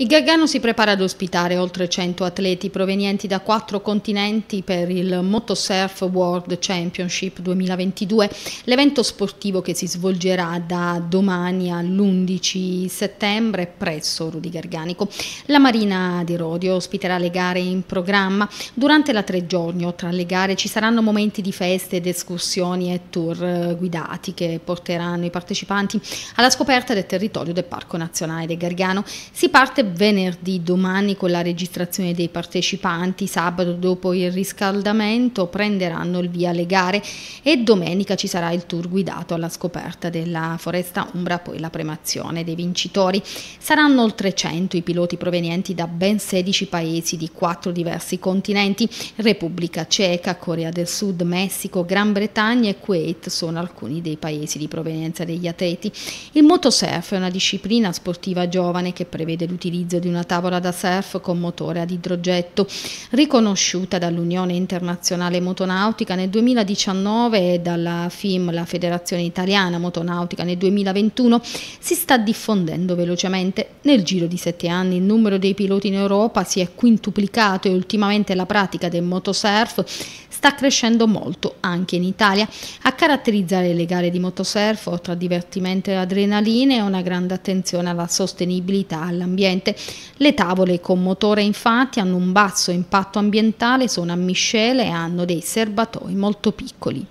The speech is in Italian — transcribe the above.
Il Gargano si prepara ad ospitare oltre 100 atleti provenienti da quattro continenti per il Motosurf World Championship 2022, l'evento sportivo che si svolgerà da domani all'11 settembre presso Rudi Garganico. La Marina di Rodio ospiterà le gare in programma. Durante la tre giorni tra le gare ci saranno momenti di feste ed escursioni e tour guidati che porteranno i partecipanti alla scoperta del territorio del Parco Nazionale del Gargano. Si parte venerdì domani con la registrazione dei partecipanti, sabato dopo il riscaldamento prenderanno il via le gare e domenica ci sarà il tour guidato alla scoperta della foresta Umbra, poi la premazione dei vincitori. Saranno oltre 100 i piloti provenienti da ben 16 paesi di quattro diversi continenti, Repubblica Ceca, Corea del Sud, Messico, Gran Bretagna e Kuwait sono alcuni dei paesi di provenienza degli atleti. Il motosurf è una disciplina sportiva giovane che prevede l'utilizzo l'utilizzo di una tavola da surf con motore ad idrogetto, riconosciuta dall'Unione Internazionale Motonautica nel 2019 e dalla FIM, la Federazione Italiana Motonautica nel 2021, si sta diffondendo velocemente. Nel giro di sette anni il numero dei piloti in Europa si è quintuplicato e ultimamente la pratica del motosurf sta crescendo molto anche in Italia. A caratterizzare le gare di motosurf, tra divertimento e adrenalina, è una grande attenzione alla sostenibilità, all'ambiente ambiente. Le tavole con motore infatti hanno un basso impatto ambientale, sono a miscele e hanno dei serbatoi molto piccoli.